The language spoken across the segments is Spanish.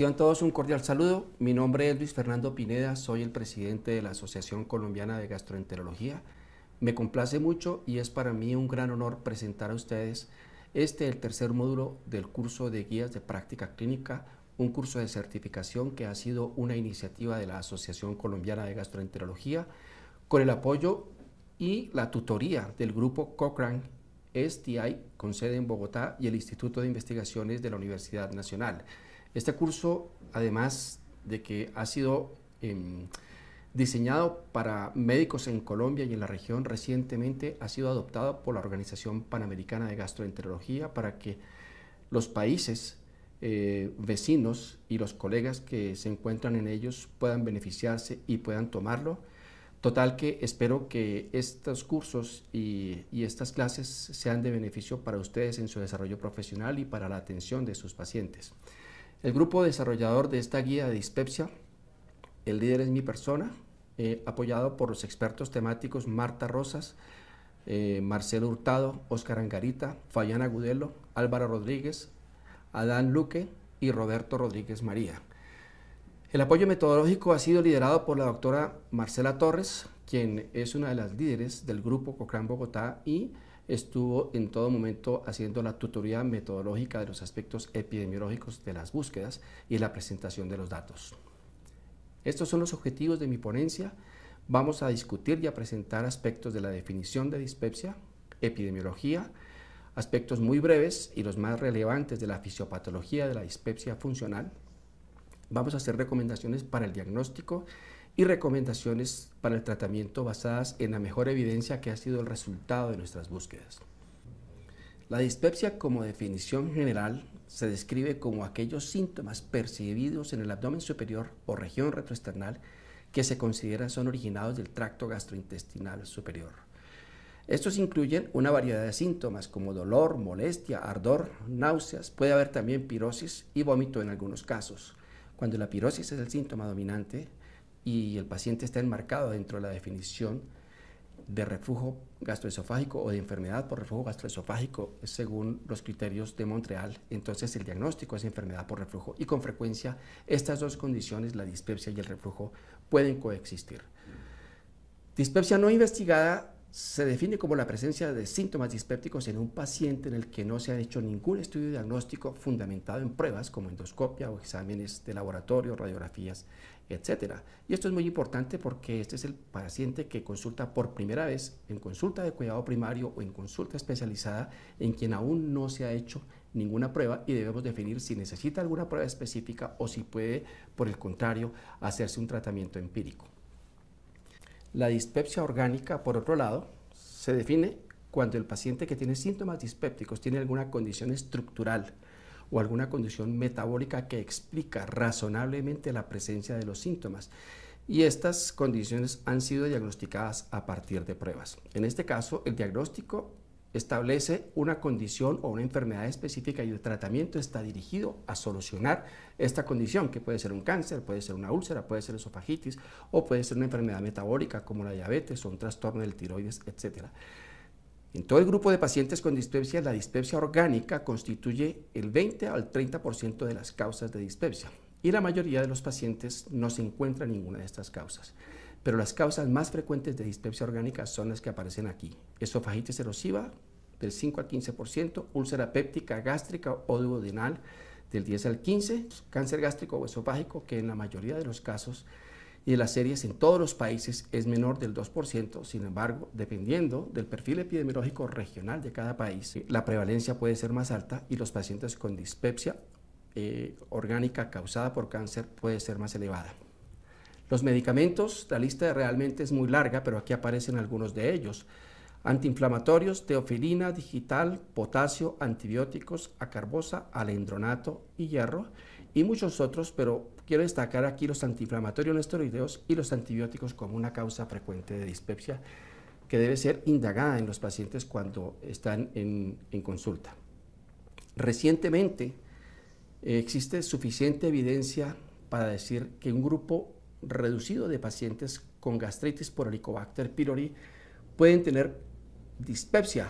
Reciban todos un cordial saludo. Mi nombre es Luis Fernando Pineda, soy el presidente de la Asociación Colombiana de Gastroenterología. Me complace mucho y es para mí un gran honor presentar a ustedes este, el tercer módulo del curso de guías de práctica clínica, un curso de certificación que ha sido una iniciativa de la Asociación Colombiana de Gastroenterología con el apoyo y la tutoría del grupo Cochrane STI con sede en Bogotá y el Instituto de Investigaciones de la Universidad Nacional. Este curso, además de que ha sido em, diseñado para médicos en Colombia y en la región, recientemente ha sido adoptado por la Organización Panamericana de Gastroenterología para que los países eh, vecinos y los colegas que se encuentran en ellos puedan beneficiarse y puedan tomarlo. Total que espero que estos cursos y, estas clases sean de beneficio para ustedes en su desarrollo profesional y para la atención de sus pacientes. El grupo desarrollador de esta guía de dispepsia, el líder es mi persona, eh, apoyado por los expertos temáticos Marta Rosas, eh, Marcelo Hurtado, Óscar Angarita, Fayana Gudelo, Álvaro Rodríguez, Adán Luque y Roberto Rodríguez María. El apoyo metodológico ha sido liderado por la doctora Marcela Torres, quien es una de las líderes del grupo Cochrane Bogotá y estuvo en todo momento haciendo la tutoría metodológica de los aspectos epidemiológicos de las búsquedas y la presentación de los datos. Estos son los objetivos de mi ponencia. Vamos a discutir y a presentar aspectos de la definición de dispepsia, epidemiología, aspectos muy breves y los más relevantes de la fisiopatología de la dispepsia funcional. Vamos a hacer recomendaciones para el diagnóstico y recomendaciones para el tratamiento basadas en la mejor evidencia que ha sido el resultado de nuestras búsquedas. La dispepsia como definición general se describe como aquellos síntomas percibidos en el abdomen superior o región retroesternal que se consideran son originados del tracto gastrointestinal superior. Estos incluyen una variedad de síntomas como dolor, molestia, ardor, náuseas, puede haber también pirosis y vómito en algunos casos. Cuando la pirosis es el síntoma dominante, y el paciente está enmarcado dentro de la definición de reflujo gastroesofágico o de enfermedad por reflujo gastroesofágico según los criterios de Montreal. Entonces el diagnóstico es enfermedad por reflujo y con frecuencia estas dos condiciones, la dispepsia y el reflujo, pueden coexistir. Dispepsia no investigada se define como la presencia de síntomas dispépticos en un paciente en el que no se ha hecho ningún estudio diagnóstico fundamentado en pruebas como endoscopia o exámenes de laboratorio, radiografías etcétera. Y esto es muy importante porque este es el paciente que consulta por primera vez en consulta de cuidado primario o en consulta especializada en quien aún no se ha hecho ninguna prueba y debemos definir si necesita alguna prueba específica o si puede, por el contrario, hacerse un tratamiento empírico. La dispepsia orgánica, por otro lado, se define cuando el paciente que tiene síntomas dispépticos tiene alguna condición estructural o alguna condición metabólica que explica razonablemente la presencia de los síntomas. Y estas condiciones han sido diagnosticadas a partir de pruebas. En este caso, el diagnóstico establece una condición o una enfermedad específica y el tratamiento está dirigido a solucionar esta condición, que puede ser un cáncer, puede ser una úlcera, puede ser esofagitis o puede ser una enfermedad metabólica como la diabetes o un trastorno del tiroides, etcétera. En todo el grupo de pacientes con dispepsia, la dispepsia orgánica constituye el 20 al 30% de las causas de dispepsia y la mayoría de los pacientes no se encuentra ninguna de estas causas. Pero las causas más frecuentes de dispepsia orgánica son las que aparecen aquí. Esofagitis erosiva del 5 al 15%, úlcera péptica gástrica o duodenal del 10 al 15, cáncer gástrico o esofágico que en la mayoría de los casos y de las series en todos los países es menor del 2%. Sin embargo, dependiendo del perfil epidemiológico regional de cada país, la prevalencia puede ser más alta y los pacientes con dispepsia eh, orgánica causada por cáncer puede ser más elevada. Los medicamentos, la lista realmente es muy larga, pero aquí aparecen algunos de ellos. Antiinflamatorios, teofilina, digital, potasio, antibióticos, acarbosa, alendronato y hierro y muchos otros, pero Quiero destacar aquí los antiinflamatorios no esteroideos y los antibióticos como una causa frecuente de dispepsia que debe ser indagada en los pacientes cuando están en, consulta. Recientemente eh, existe suficiente evidencia para decir que un grupo reducido de pacientes con gastritis por Helicobacter pylori pueden tener dispepsia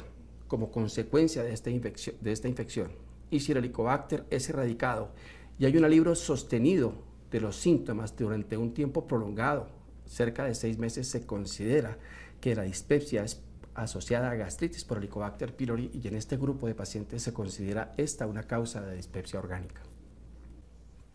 como consecuencia de esta, infección, de esta infección. Y si el Helicobacter es erradicado y hay un alivio sostenido de los síntomas durante un tiempo prolongado, cerca de seis meses, se considera que la dispepsia es asociada a gastritis por Helicobacter pylori y en este grupo de pacientes se considera esta una causa de dispepsia orgánica.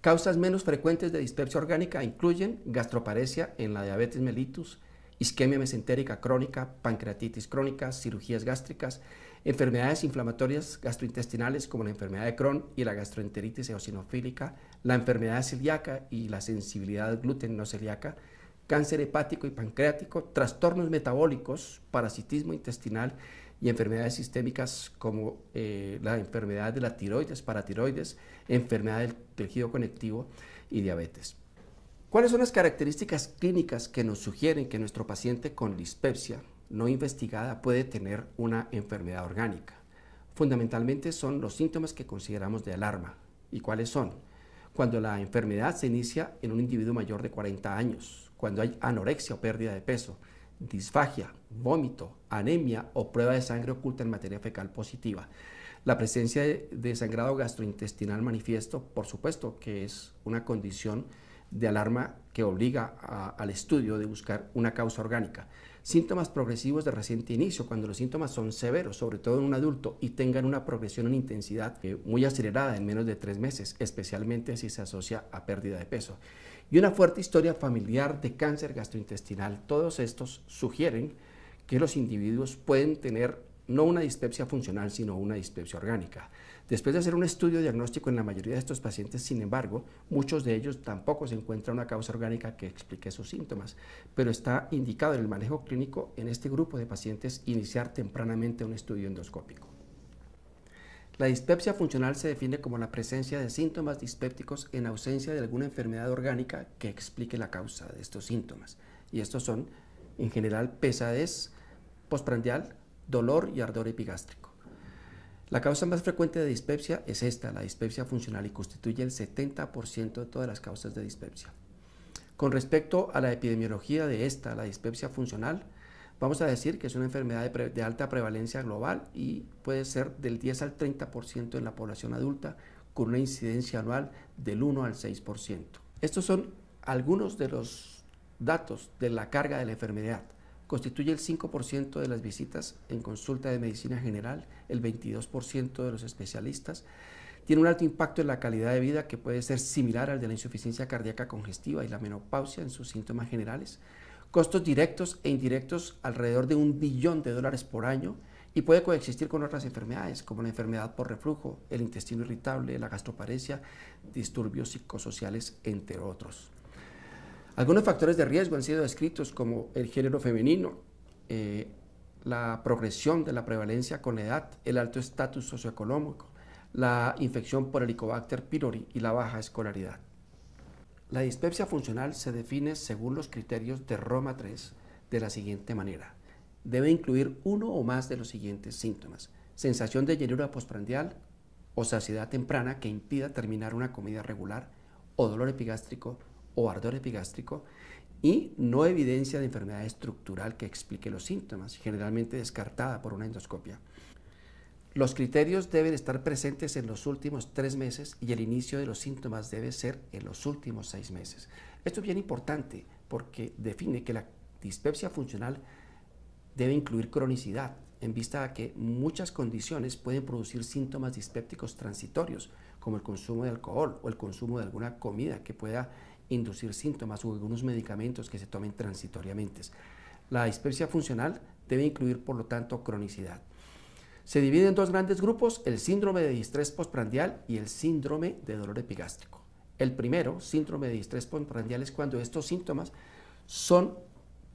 Causas menos frecuentes de dispepsia orgánica incluyen gastroparesia en la diabetes mellitus, isquemia mesentérica crónica, pancreatitis crónica, cirugías gástricas, enfermedades inflamatorias gastrointestinales como la enfermedad de Crohn y la gastroenteritis eosinofílica, la enfermedad celíaca y la sensibilidad al gluten no celíaca, cáncer hepático y pancreático, trastornos metabólicos, parasitismo intestinal y enfermedades sistémicas como eh, la enfermedad de la tiroides, paratiroides, enfermedad del tejido conectivo y diabetes. ¿Cuáles son las características clínicas que nos sugieren que nuestro paciente con dispepsia no investigada puede tener una enfermedad orgánica? Fundamentalmente son los síntomas que consideramos de alarma. ¿Y cuáles son? cuando la enfermedad se inicia en un individuo mayor de 40 años, cuando hay anorexia o pérdida de peso, disfagia, vómito, anemia o prueba de sangre oculta en materia fecal positiva. La presencia de sangrado gastrointestinal manifiesto, por supuesto, que es una condición de alarma que obliga al estudio de buscar una causa orgánica. Síntomas progresivos de reciente inicio, cuando los síntomas son severos, sobre todo en un adulto, y tengan una progresión en intensidad muy acelerada en menos de tres meses, especialmente si se asocia a pérdida de peso. Y una fuerte historia familiar de cáncer gastrointestinal. Todos estos sugieren que los individuos pueden tener no una dispepsia funcional, sino una dispepsia orgánica. Después de hacer un estudio diagnóstico en la mayoría de estos pacientes, sin embargo, muchos de ellos tampoco se encuentra una causa orgánica que explique sus síntomas, pero está indicado en el manejo clínico en este grupo de pacientes iniciar tempranamente un estudio endoscópico. La dispepsia funcional se define como la presencia de síntomas dispépticos en ausencia de alguna enfermedad orgánica que explique la causa de estos síntomas. Y estos son, en general, pesadez postprandial, dolor y ardor epigástrico. La causa más frecuente de dispepsia es esta, la dispepsia funcional, y constituye el 70% de todas las causas de dispepsia. Con respecto a la epidemiología de esta, la dispepsia funcional, vamos a decir que es una enfermedad de, alta prevalencia global y puede ser del 10 al 30% en la población adulta, con una incidencia anual del 1 al 6%. Estos son algunos de los datos de la carga de la enfermedad constituye el 5% de las visitas en consulta de medicina general, el 22% de los especialistas. Tiene un alto impacto en la calidad de vida que puede ser similar al de la insuficiencia cardíaca congestiva y la menopausia en sus síntomas generales. Costos directos e indirectos alrededor de un billón de dólares por año y puede coexistir con otras enfermedades como la enfermedad por reflujo, el intestino irritable, la gastroparesia, disturbios psicosociales, entre otros. Algunos factores de riesgo han sido descritos como el género femenino, eh, la progresión de la prevalencia con la edad, el alto estatus socioeconómico, la infección por Helicobacter pylori y la baja escolaridad. La dispepsia funcional se define según los criterios de Roma 3 de la siguiente manera. Debe incluir uno o más de los siguientes síntomas. Sensación de llenura postprandial o saciedad temprana que impida terminar una comida regular o dolor epigástrico o ardor epigástrico y no evidencia de enfermedad estructural que explique los síntomas, generalmente descartada por una endoscopia. Los criterios deben estar presentes en los últimos tres meses y el inicio de los síntomas debe ser en los últimos seis meses. Esto es bien importante porque define que la dispepsia funcional debe incluir cronicidad en vista a que muchas condiciones pueden producir síntomas dispépticos transitorios como el consumo de alcohol o el consumo de alguna comida que pueda inducir síntomas o algunos medicamentos que se tomen transitoriamente. La dispepsia funcional debe incluir, por lo tanto, cronicidad. Se divide en dos grandes grupos, el síndrome de distrés postprandial y el síndrome de dolor epigástrico. El primero, síndrome de distrés postprandial, es cuando estos síntomas son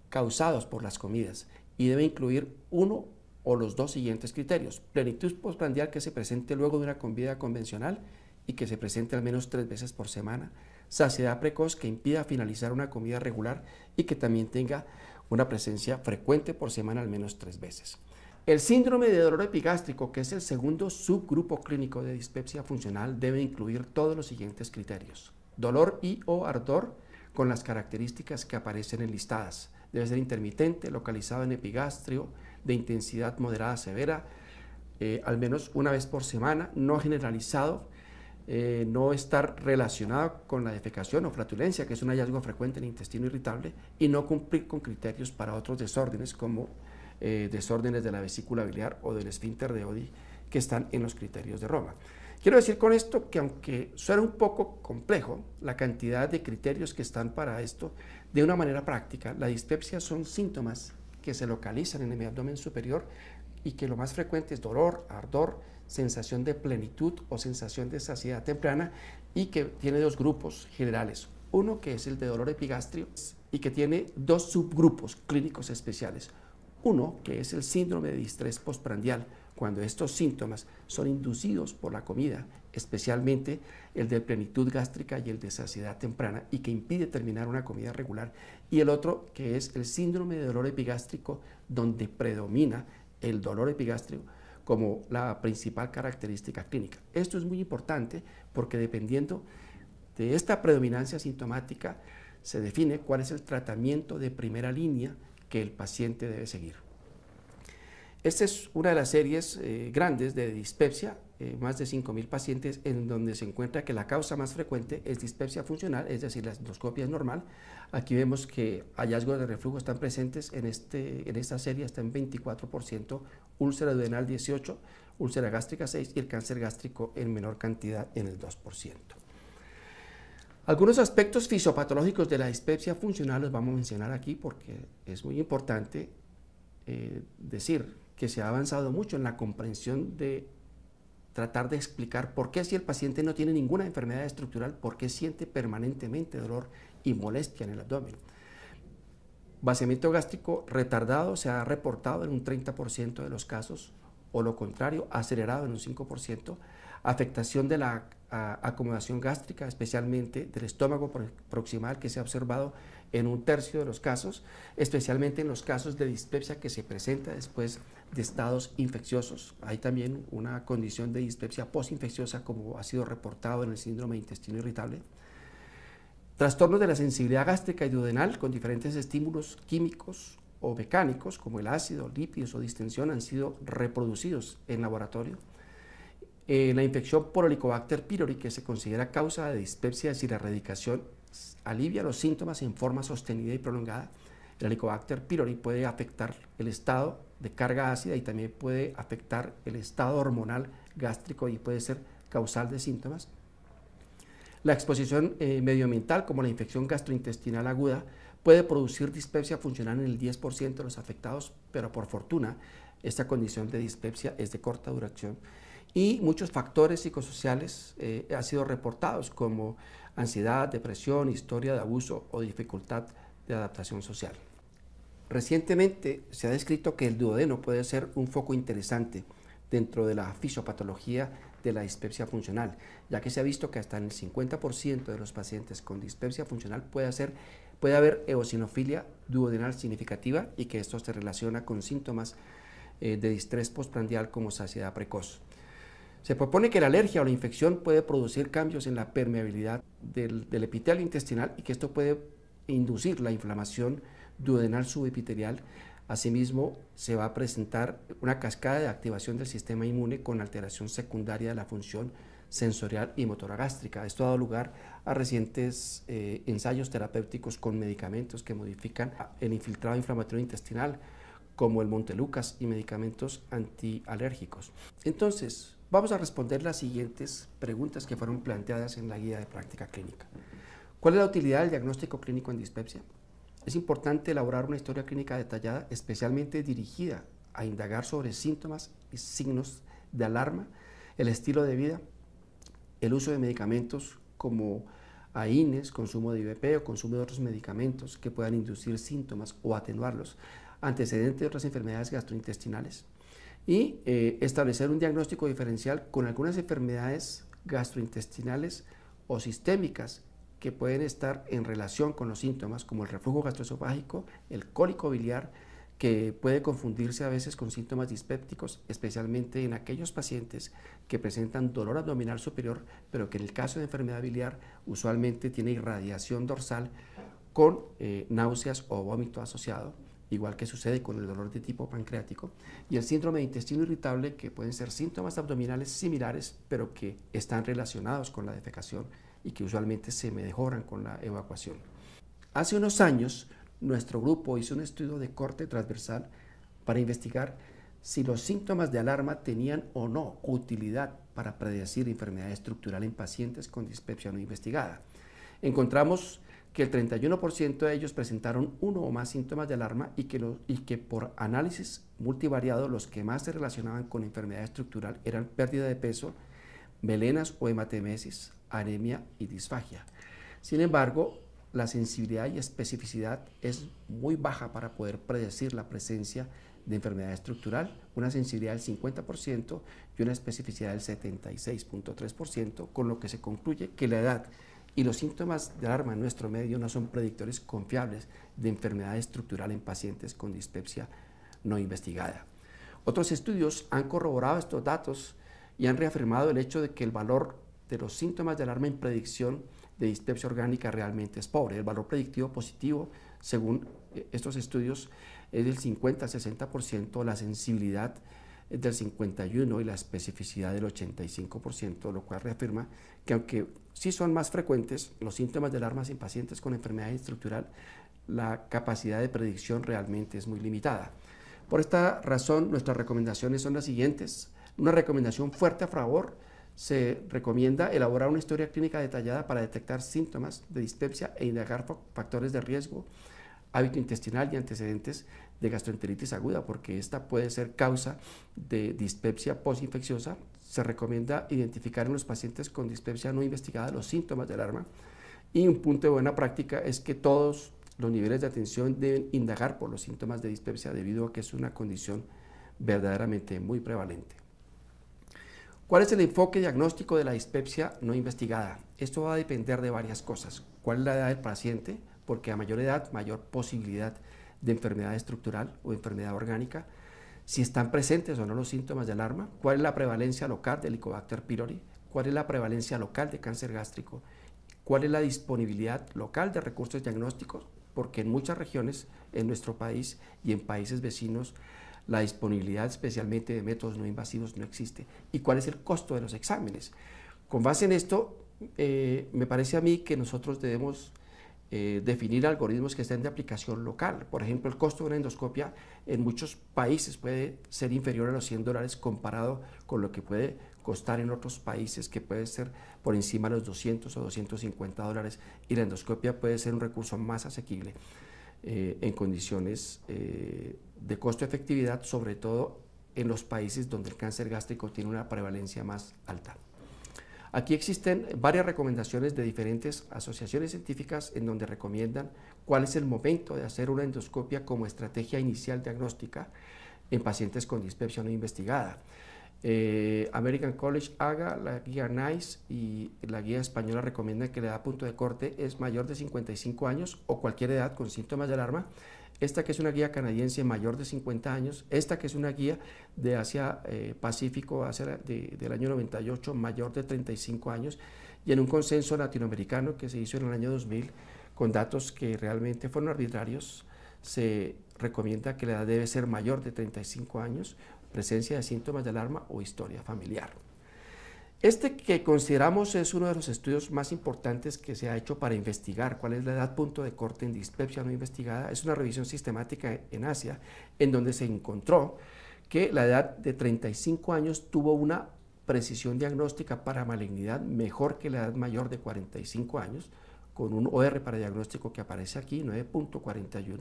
causados por las comidas y debe incluir uno o los dos siguientes criterios. Plenitud postprandial que se presente luego de una comida convencional y que se presente al menos tres veces por semana saciedad precoz que impida finalizar una comida regular y que también tenga una presencia frecuente por semana al menos tres veces. El síndrome de dolor epigástrico, que es el segundo subgrupo clínico de dispepsia funcional, debe incluir todos los siguientes criterios. Dolor y o ardor con las características que aparecen en listadas. Debe ser intermitente, localizado en epigastrio, de intensidad moderada severa, eh, al menos una vez por semana, no generalizado, eh, no estar relacionado con la defecación o flatulencia, que es un hallazgo frecuente en el intestino irritable, y no cumplir con criterios para otros desórdenes como eh, desórdenes de la vesícula biliar o del esfínter de Odi, que están en los criterios de Roma. Quiero decir con esto que aunque suena un poco complejo la cantidad de criterios que están para esto, de una manera práctica, la dispepsia son síntomas que se localizan en el abdomen superior y que lo más frecuente es dolor, ardor, sensación de plenitud o sensación de saciedad temprana y que tiene dos grupos generales. Uno que es el de dolor epigástrico y que tiene dos subgrupos clínicos especiales. Uno que es el síndrome de distrés postprandial, cuando estos síntomas son inducidos por la comida, especialmente el de plenitud gástrica y el de saciedad temprana y que impide terminar una comida regular. Y el otro que es el síndrome de dolor epigástrico, donde predomina el dolor epigástrico como la principal característica clínica. Esto es muy importante porque dependiendo de esta predominancia sintomática se define cuál es el tratamiento de primera línea que el paciente debe seguir. Esta es una de las series eh, grandes de dispepsia, eh, más de 5.000 pacientes, en donde se encuentra que la causa más frecuente es dispepsia funcional, es decir, la endoscopia es normal. Aquí vemos que hallazgos de reflujo están presentes en, este, esta serie, está en 24%, úlcera duodenal 18%, úlcera gástrica 6% y el cáncer gástrico en menor cantidad en el 2%. Algunos aspectos fisiopatológicos de la dispepsia funcional los vamos a mencionar aquí porque es muy importante eh, decir que se ha avanzado mucho en la comprensión de tratar de explicar por qué si el paciente no tiene ninguna enfermedad estructural, por qué siente permanentemente dolor y molestia en el abdomen. Vaciamiento gástrico retardado se ha reportado en un 30% de los casos, o lo contrario, acelerado en un 5%. Afectación de la acomodación gástrica, especialmente del estómago proximal, que se ha observado en un tercio de los casos, especialmente en los casos de dispepsia que se presenta después de estados infecciosos. Hay también una condición de dispepsia postinfecciosa, como ha sido reportado en el síndrome de intestino irritable. Trastornos de la sensibilidad gástrica y duodenal con diferentes estímulos químicos o mecánicos, como el ácido, lípidos o distensión, han sido reproducidos en laboratorio. Eh, la infección por Helicobacter pylori, que se considera causa de dispepsia, es decir, la erradicación alivia los síntomas en forma sostenida y prolongada. El Helicobacter pylori puede afectar el estado de carga ácida y también puede afectar el estado hormonal gástrico y puede ser causal de síntomas. La exposición eh, medioambiental, como la infección gastrointestinal aguda, puede producir dispepsia funcional en el 10% de los afectados, pero por fortuna esta condición de dispepsia es de corta duración. Y muchos factores psicosociales eh, han sido reportados como ansiedad, depresión, historia de abuso o dificultad de adaptación social. Recientemente se ha descrito que el duodeno puede ser un foco interesante dentro de la fisiopatología de la dispepsia funcional, ya que se ha visto que hasta en el 50% de los pacientes con dispepsia funcional puede, puede haber eosinofilia duodenal significativa y que esto se relaciona con síntomas eh, de distrés postprandial como saciedad precoz. Se propone que la alergia o la infección puede producir cambios en la permeabilidad del, del epitelio intestinal y que esto puede inducir la inflamación duodenal subepitelial, asimismo se va a presentar una cascada de activación del sistema inmune con alteración secundaria de la función sensorial y motoragástrica. Esto ha dado lugar a recientes eh, ensayos terapéuticos con medicamentos que modifican el infiltrado inflamatorio intestinal, como el Montelucas y medicamentos antialérgicos. Entonces, vamos a responder las siguientes preguntas que fueron planteadas en la guía de práctica clínica. ¿Cuál es la utilidad del diagnóstico clínico en dispepsia? Es importante elaborar una historia clínica detallada, especialmente dirigida a indagar sobre síntomas y signos de alarma, el estilo de vida, el uso de medicamentos como AINES, consumo de IVP o consumo de otros medicamentos que puedan inducir síntomas o atenuarlos, antecedentes de otras enfermedades gastrointestinales y eh, establecer un diagnóstico diferencial con algunas enfermedades gastrointestinales o sistémicas que pueden estar en relación con los síntomas, como el reflujo gastroesofágico, el cólico biliar, que puede confundirse a veces con síntomas dispépticos, especialmente en aquellos pacientes que presentan dolor abdominal superior, pero que en el caso de enfermedad biliar usualmente tiene irradiación dorsal con eh, náuseas o vómito asociado, igual que sucede con el dolor de tipo pancreático, y el síndrome de intestino irritable, que pueden ser síntomas abdominales similares, pero que están relacionados con la defecación y que usualmente se mejoran con la evacuación. Hace unos años, nuestro grupo hizo un estudio de corte transversal para investigar si los síntomas de alarma tenían o no utilidad para predecir enfermedad estructural en pacientes con dispepsia no investigada. Encontramos que el 31% de ellos presentaron uno o más síntomas de alarma y que, y que por análisis multivariado los que más se relacionaban con enfermedad estructural eran pérdida de peso, melenas o hematemesis, anemia y disfagia. Sin embargo, la sensibilidad y especificidad es muy baja para poder predecir la presencia de enfermedad estructural, una sensibilidad del 50% y una especificidad del 76.3%, con lo que se concluye que la edad y los síntomas de alarma en nuestro medio no son predictores confiables de enfermedad estructural en pacientes con dispepsia no investigada. Otros estudios han corroborado estos datos y han reafirmado el hecho de que el valor los síntomas de alarma en predicción de dispepsia orgánica realmente es pobre. El valor predictivo positivo, según eh, estos estudios, es del 50-60%, la sensibilidad es del 51% y la especificidad del 85%, lo cual reafirma que aunque sí son más frecuentes los síntomas de alarma en pacientes con enfermedad estructural, la capacidad de predicción realmente es muy limitada. Por esta razón, nuestras recomendaciones son las siguientes. Una recomendación fuerte a favor se recomienda elaborar una historia clínica detallada para detectar síntomas de dispepsia e indagar factores de riesgo, hábito intestinal y antecedentes de gastroenteritis aguda, porque esta puede ser causa de dispepsia postinfecciosa. Se recomienda identificar en los pacientes con dispepsia no investigada los síntomas de alarma Y un punto de buena práctica es que todos los niveles de atención deben indagar por los síntomas de dispepsia debido a que es una condición verdaderamente muy prevalente. ¿Cuál es el enfoque diagnóstico de la dispepsia no investigada? Esto va a depender de varias cosas. ¿Cuál es la edad del paciente? Porque a mayor edad, mayor posibilidad de enfermedad estructural o enfermedad orgánica. Si están presentes o no los síntomas de alarma. ¿Cuál es la prevalencia local del Helicobacter pylori? ¿Cuál es la prevalencia local de cáncer gástrico? ¿Cuál es la disponibilidad local de recursos diagnósticos? Porque en muchas regiones en nuestro país y en países vecinos la disponibilidad especialmente de métodos no invasivos no existe. ¿Y cuál es el costo de los exámenes? Con base en esto, eh, me parece a mí que nosotros debemos eh, definir algoritmos que estén de aplicación local. Por ejemplo, el costo de una endoscopia en muchos países puede ser inferior a los 100 dólares comparado con lo que puede costar en otros países, que puede ser por encima de los 200 o 250 dólares, y la endoscopia puede ser un recurso más asequible. Eh, en condiciones eh, de costo-efectividad, sobre todo en los países donde el cáncer gástrico tiene una prevalencia más alta. Aquí existen varias recomendaciones de diferentes asociaciones científicas en donde recomiendan cuál es el momento de hacer una endoscopia como estrategia inicial diagnóstica en pacientes con dispepsia no investigada. Eh, American College haga la guía NICE y la guía española recomienda que la edad punto de corte es mayor de 55 años o cualquier edad con síntomas de alarma. Esta que es una guía canadiense mayor de 50 años, esta que es una guía de Asia eh, Pacífico del año 98 mayor de 35 años y en un consenso latinoamericano que se hizo en el año 2000 con datos que realmente fueron arbitrarios, se recomienda que la edad debe ser mayor de 35 años presencia de síntomas de alarma o historia familiar. Este que consideramos es uno de los estudios más importantes que se ha hecho para investigar cuál es la edad punto de corte en dispepsia no investigada. Es una revisión sistemática en Asia, en donde se encontró que la edad de 35 años tuvo una precisión diagnóstica para malignidad mejor que la edad mayor de 45 años, con un OR para diagnóstico que aparece aquí, 9.41.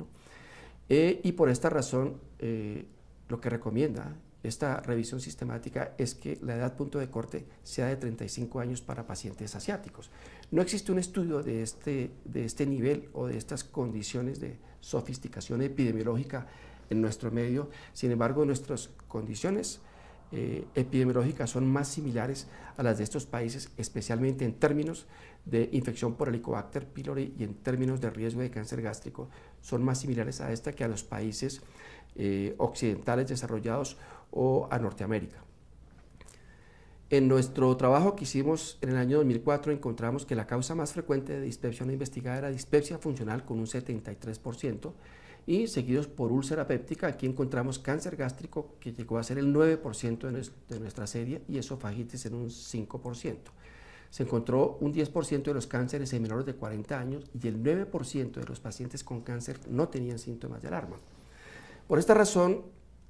Eh, y por esta razón, eh, lo que recomienda esta revisión sistemática es que la edad punto de corte sea de 35 años para pacientes asiáticos. No existe un estudio de este, de este nivel o de estas condiciones de sofisticación epidemiológica en nuestro medio. Sin embargo, nuestras condiciones eh, epidemiológicas son más similares a las de estos países, especialmente en términos de infección por Helicobacter pylori y en términos de riesgo de cáncer gástrico, son más similares a esta que a los países eh, occidentales desarrollados o a Norteamérica. En nuestro trabajo que hicimos en el año 2004 encontramos que la causa más frecuente de dispepsia no investigada era dispepsia funcional con un 73% y seguidos por úlcera péptica, aquí encontramos cáncer gástrico que llegó a ser el 9% de, de nuestra serie y esofagitis en un 5%. Se encontró un 10% de los cánceres en menores de 40 años y el 9% de los pacientes con cáncer no tenían síntomas de alarma. Por esta razón,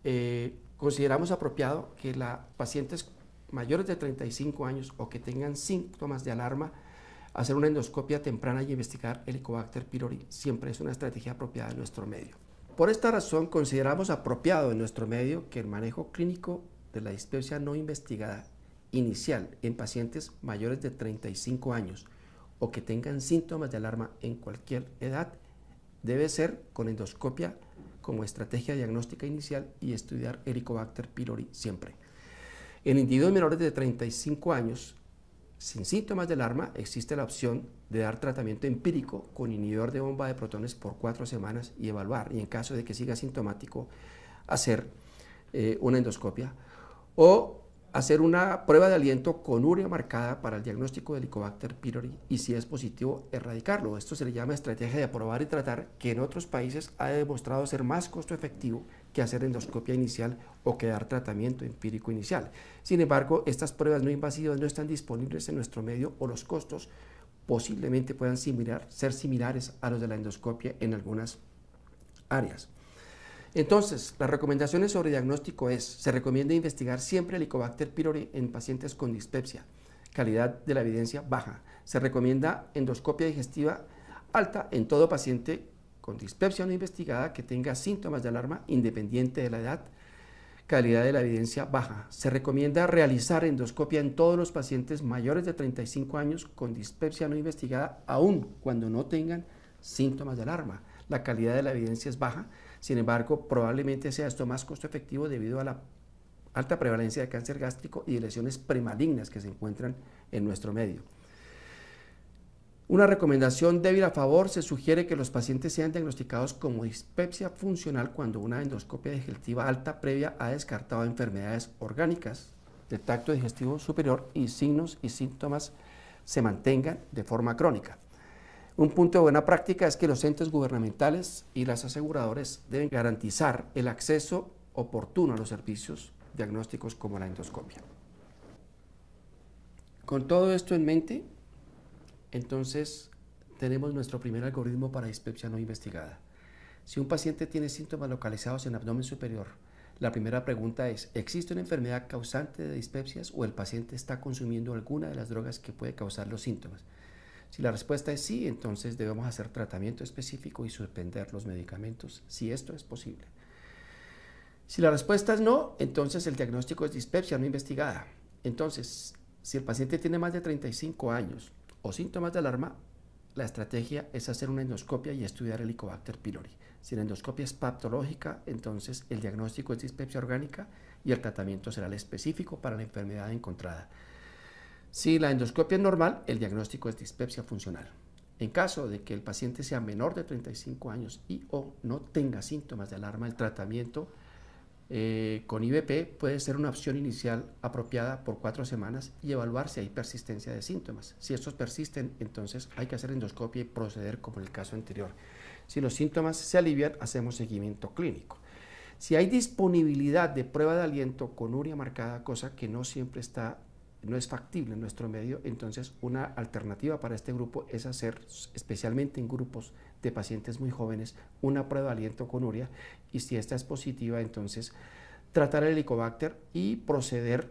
eh, consideramos apropiado que las pacientes mayores de 35 años o que tengan síntomas de alarma, hacer una endoscopia temprana y investigar Helicobacter pylori siempre es una estrategia apropiada en nuestro medio. Por esta razón, consideramos apropiado en nuestro medio que el manejo clínico de la dispepsia no investigada inicial en pacientes mayores de 35 años o que tengan síntomas de alarma en cualquier edad debe ser con endoscopia como estrategia diagnóstica inicial y estudiar Helicobacter pylori siempre. En individuos menores de 35 años, sin síntomas de alarma, existe la opción de dar tratamiento empírico con inhibidor de bomba de protones por cuatro semanas y evaluar, y en caso de que siga sintomático, hacer eh, una endoscopia. O hacer una prueba de aliento con urea marcada para el diagnóstico de Helicobacter pylori y si es positivo, erradicarlo. Esto se le llama estrategia de aprobar y tratar, que en otros países ha demostrado ser más costo efectivo que hacer endoscopia inicial o que dar tratamiento empírico inicial. Sin embargo, estas pruebas no invasivas no están disponibles en nuestro medio o los costos posiblemente puedan ser similares a los de la endoscopia en algunas áreas. Entonces, las recomendaciones sobre diagnóstico es, se recomienda investigar siempre el Helicobacter pylori en pacientes con dispepsia, calidad de la evidencia baja. Se recomienda endoscopia digestiva alta en todo paciente con dispepsia no investigada que tenga síntomas de alarma independiente de la edad, calidad de la evidencia baja. Se recomienda realizar endoscopia en todos los pacientes mayores de 35 años con dispepsia no investigada, aún cuando no tengan síntomas de alarma. La calidad de la evidencia es baja. Sin embargo, probablemente sea esto más costo efectivo debido a la alta prevalencia de cáncer gástrico y de lesiones premalignas que se encuentran en nuestro medio. Una recomendación débil a favor se sugiere que los pacientes sean diagnosticados como dispepsia funcional cuando una endoscopia digestiva alta previa ha descartado enfermedades orgánicas de tacto digestivo superior y signos y síntomas se mantengan de forma crónica. Un punto de buena práctica es que los entes gubernamentales y las aseguradoras deben garantizar el acceso oportuno a los servicios diagnósticos como la endoscopia. Con todo esto en mente, entonces tenemos nuestro primer algoritmo para dispepsia no investigada. Si un paciente tiene síntomas localizados en abdomen superior, la primera pregunta es, ¿existe una enfermedad causante de dispepsias o el paciente está consumiendo alguna de las drogas que puede causar los síntomas? Si la respuesta es sí, entonces debemos hacer tratamiento específico y suspender los medicamentos, si esto es posible. Si la respuesta es no, entonces el diagnóstico es dispepsia no investigada. Entonces, si el paciente tiene más de 35 años o síntomas de alarma, la estrategia es hacer una endoscopia y estudiar el Helicobacter pylori. Si la endoscopia es patológica, entonces el diagnóstico es dispepsia orgánica y el tratamiento será el específico para la enfermedad encontrada. Si la endoscopia es normal, el diagnóstico es dispepsia funcional. En caso de que el paciente sea menor de 35 años y o no tenga síntomas de alarma, el tratamiento eh, con IBP puede ser una opción inicial apropiada por cuatro semanas y evaluar si hay persistencia de síntomas. Si estos persisten, entonces hay que hacer endoscopia y proceder como en el caso anterior. Si los síntomas se alivian, hacemos seguimiento clínico. Si hay disponibilidad de prueba de aliento con uria marcada, cosa que no siempre está no es factible en nuestro medio, entonces una alternativa para este grupo es hacer, especialmente en grupos de pacientes muy jóvenes, una prueba de aliento con urea y si esta es positiva, entonces tratar el helicobacter y proceder,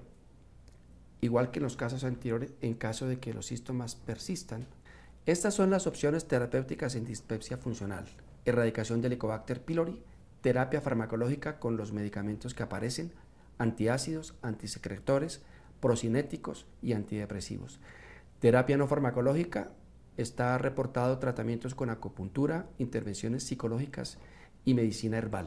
igual que en los casos anteriores, en caso de que los síntomas persistan. Estas son las opciones terapéuticas en dispepsia funcional, erradicación del helicobacter pylori, terapia farmacológica con los medicamentos que aparecen, antiácidos, antisecretores, procinéticos y antidepresivos. Terapia no farmacológica, está reportado tratamientos con acupuntura, intervenciones psicológicas y medicina herbal.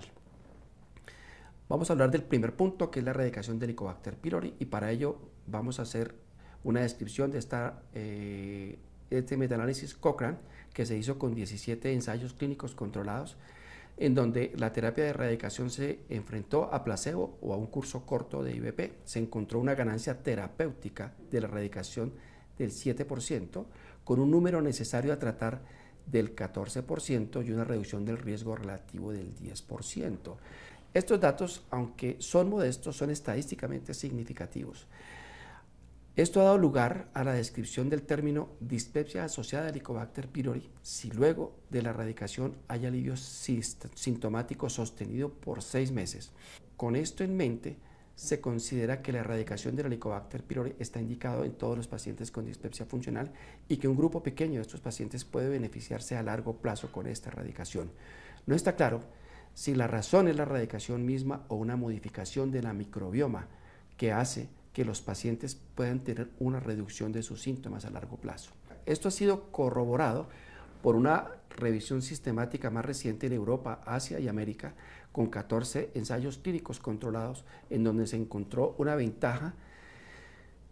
Vamos a hablar del primer punto, que es la erradicación del Helicobacter pylori, y para ello vamos a hacer una descripción de esta, eh, este metaanálisis Cochrane que se hizo con 17 ensayos clínicos controlados en donde la terapia de erradicación se enfrentó a placebo o a un curso corto de IVP. Se encontró una ganancia terapéutica de la erradicación del 7%, con un número necesario a tratar del 14% y una reducción del riesgo relativo del 10%. Estos datos, aunque son modestos, son estadísticamente significativos. Esto ha dado lugar a la descripción del término dispepsia asociada a Helicobacter pylori si luego de la erradicación hay alivio sintomático sostenido por seis meses. Con esto en mente, se considera que la erradicación del Helicobacter pylori está indicado en todos los pacientes con dispepsia funcional y que un grupo pequeño de estos pacientes puede beneficiarse a largo plazo con esta erradicación. No está claro si la razón es la erradicación misma o una modificación de la microbioma que hace que los pacientes puedan tener una reducción de sus síntomas a largo plazo. Esto ha sido corroborado por una revisión sistemática más reciente en Europa, Asia y América, con 14 ensayos clínicos controlados, en donde se encontró una ventaja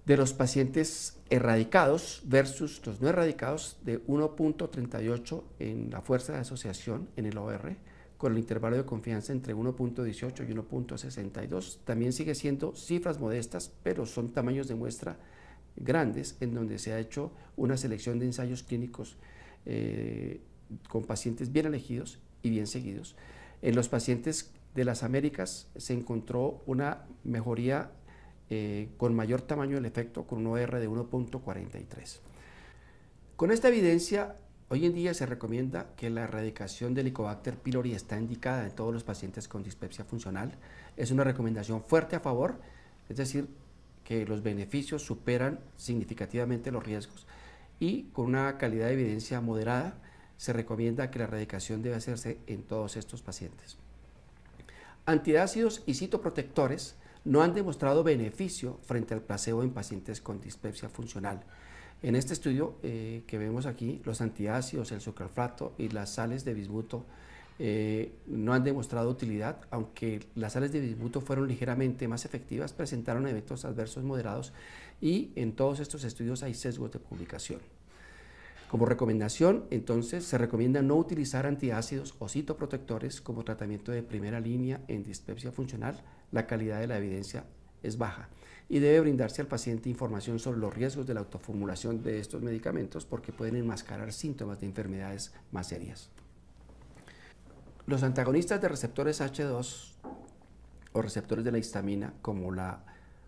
de los pacientes erradicados versus los no erradicados de 1.38 en la fuerza de asociación en el OR con el intervalo de confianza entre 1.18 y 1.62. También sigue siendo cifras modestas, pero son tamaños de muestra grandes en donde se ha hecho una selección de ensayos clínicos eh, con pacientes bien elegidos y bien seguidos. En los pacientes de las Américas se encontró una mejoría eh, con mayor tamaño del efecto con un OR de 1.43. Con esta evidencia Hoy en día se recomienda que la erradicación del Helicobacter pylori está indicada en todos los pacientes con dispepsia funcional. Es una recomendación fuerte a favor, es decir, que los beneficios superan significativamente los riesgos y con una calidad de evidencia moderada se recomienda que la erradicación debe hacerse en todos estos pacientes. Antidácidos y citoprotectores no han demostrado beneficio frente al placebo en pacientes con dispepsia funcional. En este estudio eh, que vemos aquí, los antiácidos, el sucralflato y las sales de bismuto eh, no han demostrado utilidad, aunque las sales de bismuto fueron ligeramente más efectivas, presentaron eventos adversos moderados y en todos estos estudios hay sesgos de publicación. Como recomendación, entonces, se recomienda no utilizar antiácidos o citoprotectores como tratamiento de primera línea en dispepsia funcional. La calidad de la evidencia es baja y debe brindarse al paciente información sobre los riesgos de la autoformulación de estos medicamentos porque pueden enmascarar síntomas de enfermedades más serias. Los antagonistas de receptores H2 o receptores de la histamina como la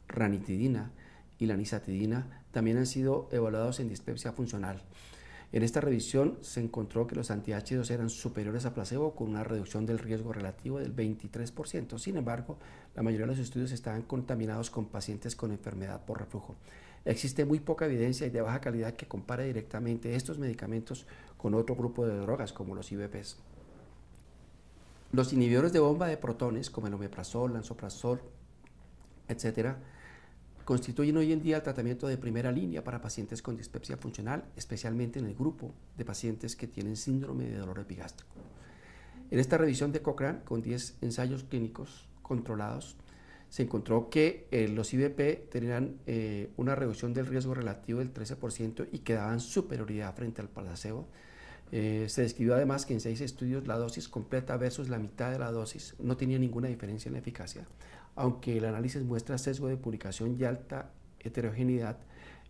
ranitidina y la nisatidina también han sido evaluados en dispepsia funcional. En esta revisión se encontró que los antiácidos eran superiores a placebo con una reducción del riesgo relativo del 23%. Sin embargo, la mayoría de los estudios estaban contaminados con pacientes con enfermedad por reflujo. Existe muy poca evidencia y de baja calidad que compare directamente estos medicamentos con otro grupo de drogas como los IBPs. Los inhibidores de bomba de protones como el omeprazol, lansoprazol, etcétera, constituyen hoy en día el tratamiento de primera línea para pacientes con dispepsia funcional, especialmente en el grupo de pacientes que tienen síndrome de dolor epigástrico. En esta revisión de Cochrane, con 10 ensayos clínicos controlados, se encontró que eh, los IBP tenían eh, una reducción del riesgo relativo del 13% y que daban superioridad frente al placebo. Eh, se describió además que en seis estudios la dosis completa versus la mitad de la dosis no tenía ninguna diferencia en la eficacia aunque el análisis muestra sesgo de publicación y alta heterogeneidad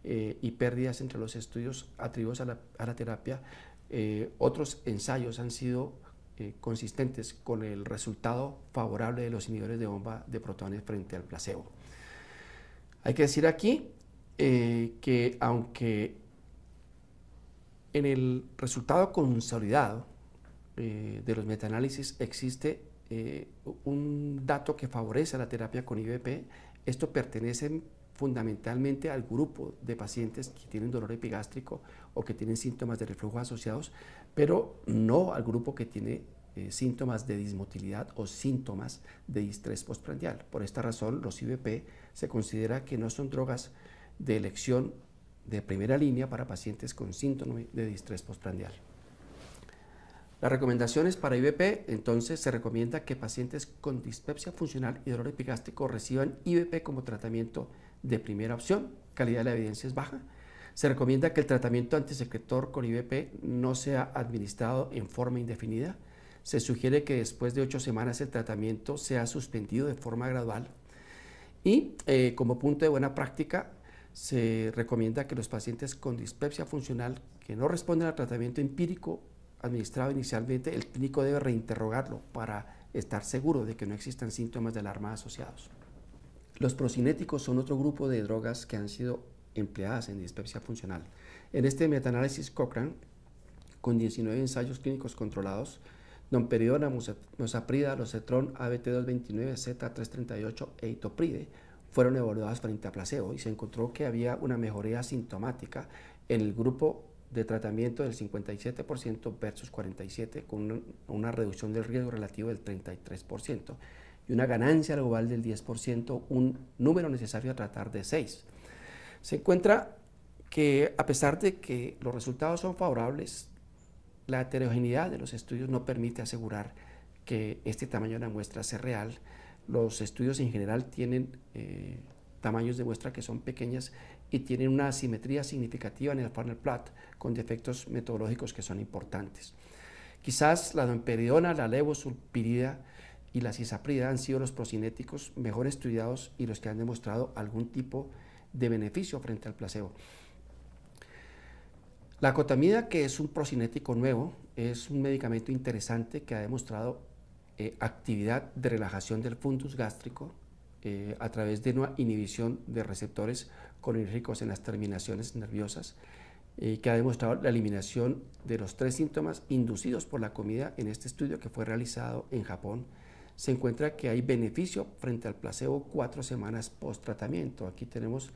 eh, y pérdidas entre los estudios atribuidos a la, terapia, eh, otros ensayos han sido eh, consistentes con el resultado favorable de los inhibidores de bomba de protones frente al placebo. Hay que decir aquí que aunque en el resultado consolidado de los metaanálisis existe eh, un dato que favorece la terapia con IBP. Esto pertenece fundamentalmente al grupo de pacientes que tienen dolor epigástrico o que tienen síntomas de reflujo asociados, pero no al grupo que tiene eh, síntomas de dismotilidad o síntomas de distrés postprandial. Por esta razón, los IBP se considera que no son drogas de elección de primera línea para pacientes con síntomas de distrés postprandial. Las recomendaciones para IBP, entonces se recomienda que pacientes con dispepsia funcional y dolor epigástrico reciban IBP como tratamiento de primera opción, calidad de la evidencia es baja. Se recomienda que el tratamiento antisecretor con IBP no sea administrado en forma indefinida. Se sugiere que después de ocho semanas el tratamiento sea suspendido de forma gradual. Y eh, como punto de buena práctica, se recomienda que los pacientes con dispepsia funcional que no responden al tratamiento empírico administrado inicialmente, el clínico debe reinterrogarlo para estar seguro de que no existan síntomas de alarma asociados. Los procinéticos son otro grupo de drogas que han sido empleadas en dispepsia funcional. En este metaanálisis Cochrane, con 19 ensayos clínicos controlados, Domperidona, Musaprida, Losetron, ABT229, Z338 e itopride fueron evaluadas frente a placebo y se encontró que había una mejoría sintomática en el grupo de tratamiento del 57% versus 47%, con una, reducción del riesgo relativo del 33% y una ganancia global del 10%, un número necesario a tratar de 6. Se encuentra que a pesar de que los resultados son favorables, la heterogeneidad de los estudios no permite asegurar que este tamaño de la muestra sea real. Los estudios en general tienen eh, tamaños de muestra que son pequeñas y tienen una asimetría significativa en el funnel plat, con defectos metodológicos que son importantes. Quizás la domperidona, la levosulpirida y la cisaprida han sido los procinéticos mejor estudiados y los que han demostrado algún tipo de beneficio frente al placebo. La cotamida, que es un procinético nuevo, es un medicamento interesante que ha demostrado eh, actividad de relajación del fundus gástrico eh, a través de una inhibición de receptores colinérgicos en las terminaciones nerviosas, eh, que ha demostrado la eliminación de los tres síntomas inducidos por la comida en este estudio que fue realizado en Japón. Se encuentra que hay beneficio frente al placebo cuatro semanas post tratamiento. Aquí tenemos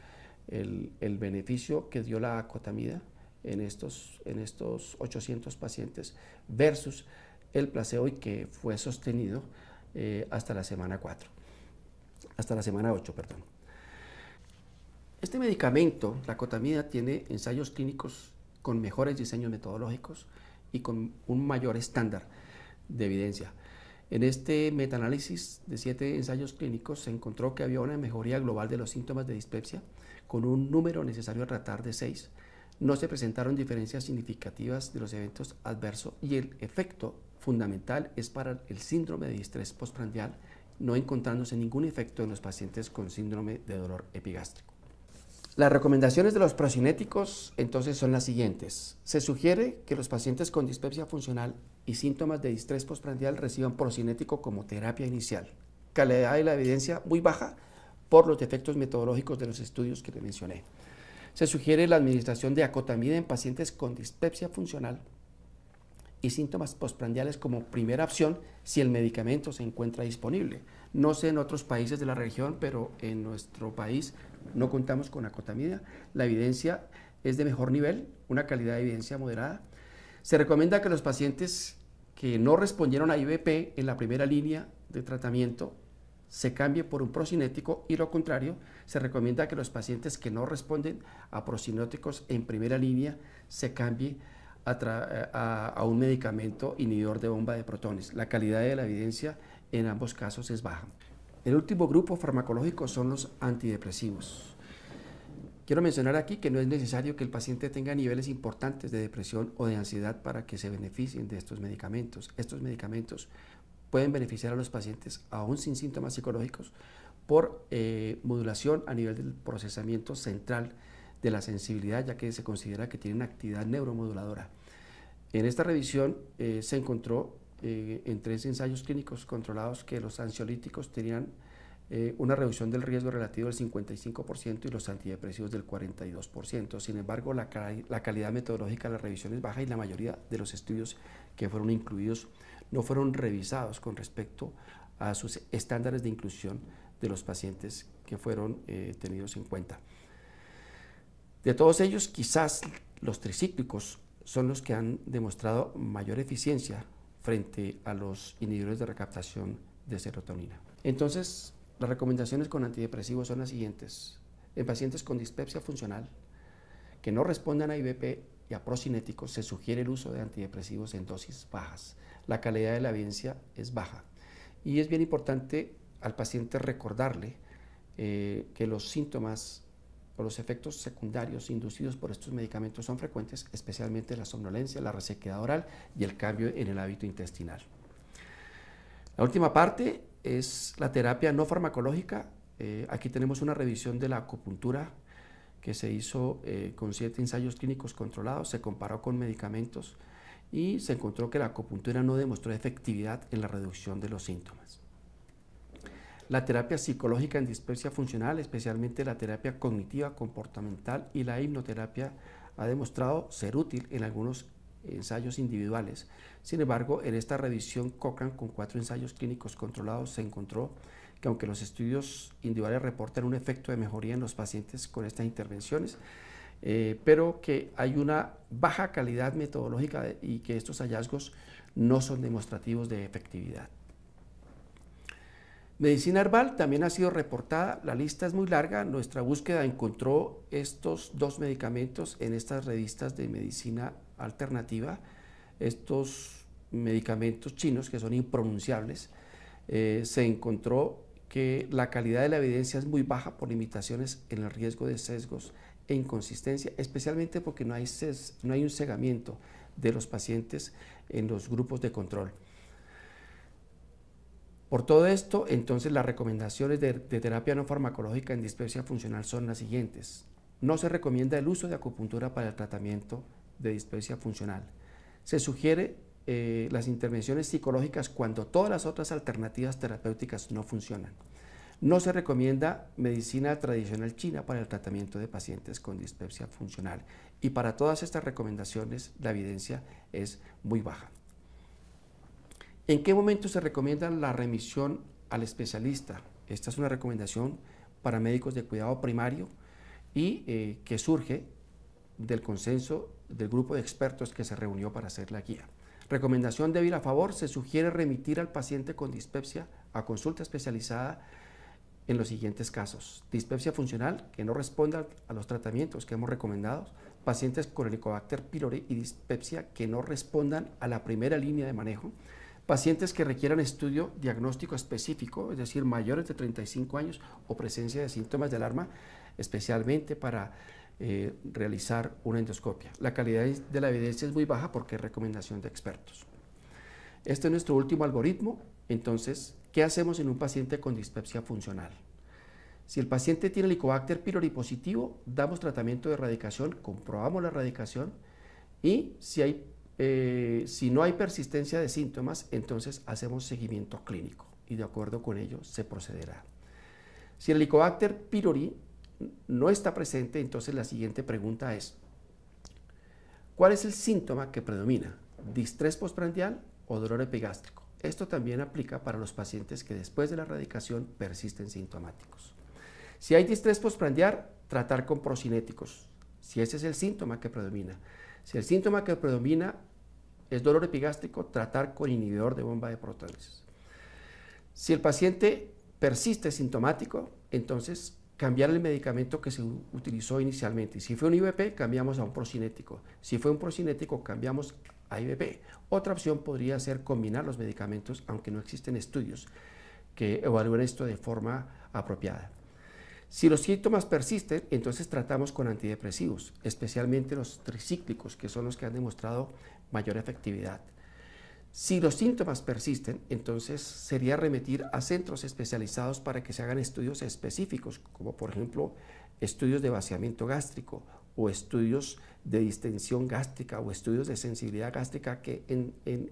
el, beneficio que dio la acotamida en estos, en estos 800 pacientes versus el placebo y que fue sostenido eh, hasta la semana 4 hasta la semana 8, perdón. Este medicamento, la cotamida, tiene ensayos clínicos con mejores diseños metodológicos y con un mayor estándar de evidencia. En este metaanálisis de siete ensayos clínicos se encontró que había una mejoría global de los síntomas de dispepsia con un número necesario a tratar de seis. No se presentaron diferencias significativas de los eventos adversos y el efecto fundamental es para el síndrome de estrés postprandial no encontrándose ningún efecto en los pacientes con síndrome de dolor epigástrico. Las recomendaciones de los procinéticos entonces son las siguientes. Se sugiere que los pacientes con dispepsia funcional y síntomas de distrés postprandial reciban procinético como terapia inicial. Calidad de la evidencia muy baja por los defectos metodológicos de los estudios que te mencioné. Se sugiere la administración de acotamida en pacientes con dispepsia funcional y síntomas postprandiales como primera opción si el medicamento se encuentra disponible. No sé en otros países de la región, pero en nuestro país no contamos con acotamida. La evidencia es de mejor nivel, una calidad de evidencia moderada. Se recomienda que los pacientes que no respondieron a IVP en la primera línea de tratamiento se cambie por un procinético y lo contrario, se recomienda que los pacientes que no responden a procinóticos en primera línea se cambie a, a, un medicamento inhibidor de bomba de protones. La calidad de la evidencia en ambos casos es baja. El último grupo farmacológico son los antidepresivos. Quiero mencionar aquí que no es necesario que el paciente tenga niveles importantes de depresión o de ansiedad para que se beneficien de estos medicamentos. Estos medicamentos pueden beneficiar a los pacientes aún sin síntomas psicológicos por eh, modulación a nivel del procesamiento central de la sensibilidad, ya que se considera que tienen actividad neuromoduladora. En esta revisión eh, se encontró eh, en tres ensayos clínicos controlados que los ansiolíticos tenían eh, una reducción del riesgo relativo del 55% y los antidepresivos del 42%. Sin embargo, la, calidad metodológica de la revisión es baja y la mayoría de los estudios que fueron incluidos no fueron revisados con respecto a sus estándares de inclusión de los pacientes que fueron tenidos en cuenta. De todos ellos, quizás los tricíclicos son los que han demostrado mayor eficiencia frente a los inhibidores de recaptación de serotonina. Entonces, las recomendaciones con antidepresivos son las siguientes. En pacientes con dispepsia funcional que no respondan a IBP y a procinéticos, se sugiere el uso de antidepresivos en dosis bajas. La calidad de la evidencia es baja. Y es bien importante al paciente recordarle eh, que los síntomas o los efectos secundarios inducidos por estos medicamentos son frecuentes, especialmente la somnolencia, la resequedad oral y el cambio en el hábito intestinal. La última parte es la terapia no farmacológica. Eh, aquí tenemos una revisión de la acupuntura que se hizo eh, con siete ensayos clínicos controlados, se comparó con medicamentos y se encontró que la acupuntura no demostró efectividad en la reducción de los síntomas la terapia psicológica en dispepsia funcional, especialmente la terapia cognitiva comportamental y la hipnoterapia, ha demostrado ser útil en algunos ensayos individuales. Sin embargo, en esta revisión Cochrane con cuatro ensayos clínicos controlados se encontró que aunque los estudios individuales reportan un efecto de mejoría en los pacientes con estas intervenciones, eh, pero que hay una baja calidad metodológica y que estos hallazgos no son demostrativos de efectividad. Medicina herbal también ha sido reportada, la lista es muy larga, nuestra búsqueda encontró estos dos medicamentos en estas revistas de medicina alternativa, estos medicamentos chinos que son impronunciables, eh, se encontró que la calidad de la evidencia es muy baja por limitaciones en el riesgo de sesgos e inconsistencia, especialmente porque no hay, no hay un cegamiento de los pacientes en los grupos de control. Por todo esto, entonces las recomendaciones de, terapia no farmacológica en dispepsia funcional son las siguientes. No se recomienda el uso de acupuntura para el tratamiento de dispepsia funcional. Se sugiere eh, las intervenciones psicológicas cuando todas las otras alternativas terapéuticas no funcionan. No se recomienda medicina tradicional china para el tratamiento de pacientes con dispepsia funcional. Y para todas estas recomendaciones la evidencia es muy baja. ¿En qué momento se recomienda la remisión al especialista? Esta es una recomendación para médicos de cuidado primario y eh, que surge del consenso del grupo de expertos que se reunió para hacer la guía. Recomendación débil a favor, se sugiere remitir al paciente con dispepsia a consulta especializada en los siguientes casos. Dispepsia funcional que no responda a los tratamientos que hemos recomendado, pacientes con helicobacter pylori y dispepsia que no respondan a la primera línea de manejo, Pacientes que requieran estudio diagnóstico específico, es decir, mayores de 35 años o presencia de síntomas de alarma, especialmente para eh, realizar una endoscopia. La calidad de la evidencia es muy baja porque es recomendación de expertos. Este es nuestro último algoritmo. Entonces, ¿qué hacemos en un paciente con dispepsia funcional? Si el paciente tiene Helicobacter pylori positivo, damos tratamiento de erradicación, comprobamos la erradicación y si hay eh, si no hay persistencia de síntomas, entonces hacemos seguimiento clínico y de acuerdo con ello se procederá. Si el Helicobacter pylori no está presente, entonces la siguiente pregunta es, ¿cuál es el síntoma que predomina? ¿Distrés posprandial o dolor epigástrico? Esto también aplica para los pacientes que después de la erradicación persisten sintomáticos. Si hay distrés posprandial tratar con procinéticos, si ese es el síntoma que predomina. Si el síntoma que predomina es dolor epigástrico, tratar con inhibidor de bomba de protones. Si el paciente persiste sintomático, entonces cambiar el medicamento que se utilizó inicialmente. Si fue un IVP, cambiamos a un procinético. Si fue un procinético, cambiamos a IVP. Otra opción podría ser combinar los medicamentos, aunque no existen estudios que evalúen esto de forma apropiada. Si los síntomas persisten, entonces tratamos con antidepresivos, especialmente los tricíclicos, que son los que han demostrado mayor efectividad. Si los síntomas persisten, entonces sería remitir a centros especializados para que se hagan estudios específicos, como por ejemplo estudios de vaciamiento gástrico o estudios de distensión gástrica o estudios de sensibilidad gástrica que en, en,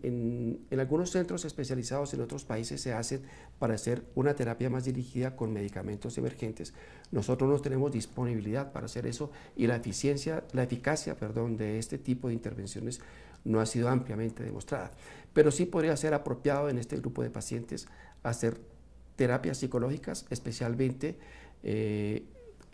en, algunos centros especializados en otros países se hacen para hacer una terapia más dirigida con medicamentos emergentes. Nosotros no tenemos disponibilidad para hacer eso y la, eficiencia, la eficacia perdón, de este tipo de intervenciones no ha sido ampliamente demostrada. Pero sí podría ser apropiado en este grupo de pacientes hacer terapias psicológicas, especialmente eh,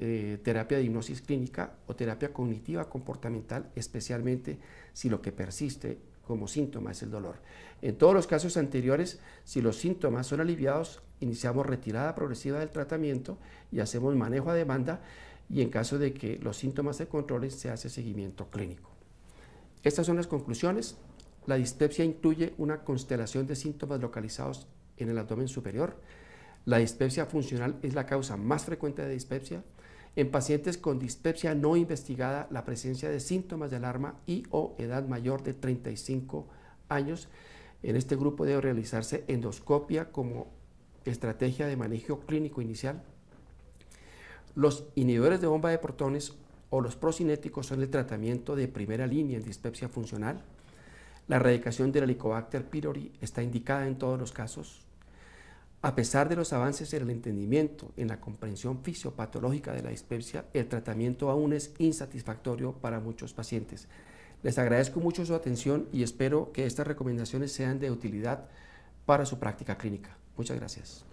eh, terapia de hipnosis clínica o terapia cognitiva comportamental, especialmente si lo que persiste como síntoma es el dolor. En todos los casos anteriores, si los síntomas son aliviados, iniciamos retirada progresiva del tratamiento y hacemos manejo a demanda y en caso de que los síntomas se controlen, se hace seguimiento clínico. Estas son las conclusiones. La dispepsia incluye una constelación de síntomas localizados en el abdomen superior. La dispepsia funcional es la causa más frecuente de dispepsia en pacientes con dispepsia no investigada la presencia de síntomas de alarma y o edad mayor de 35 años. En este grupo debe realizarse endoscopia como estrategia de manejo clínico inicial. Los inhibidores de bomba de protones o los procinéticos son el tratamiento de primera línea en dispepsia funcional. La erradicación del Helicobacter pylori está indicada en todos los casos. A pesar de los avances en el entendimiento, en la comprensión fisiopatológica de la dispepsia, el tratamiento aún es insatisfactorio para muchos pacientes. Les agradezco mucho su atención y espero que estas recomendaciones sean de utilidad para su práctica clínica. Muchas gracias.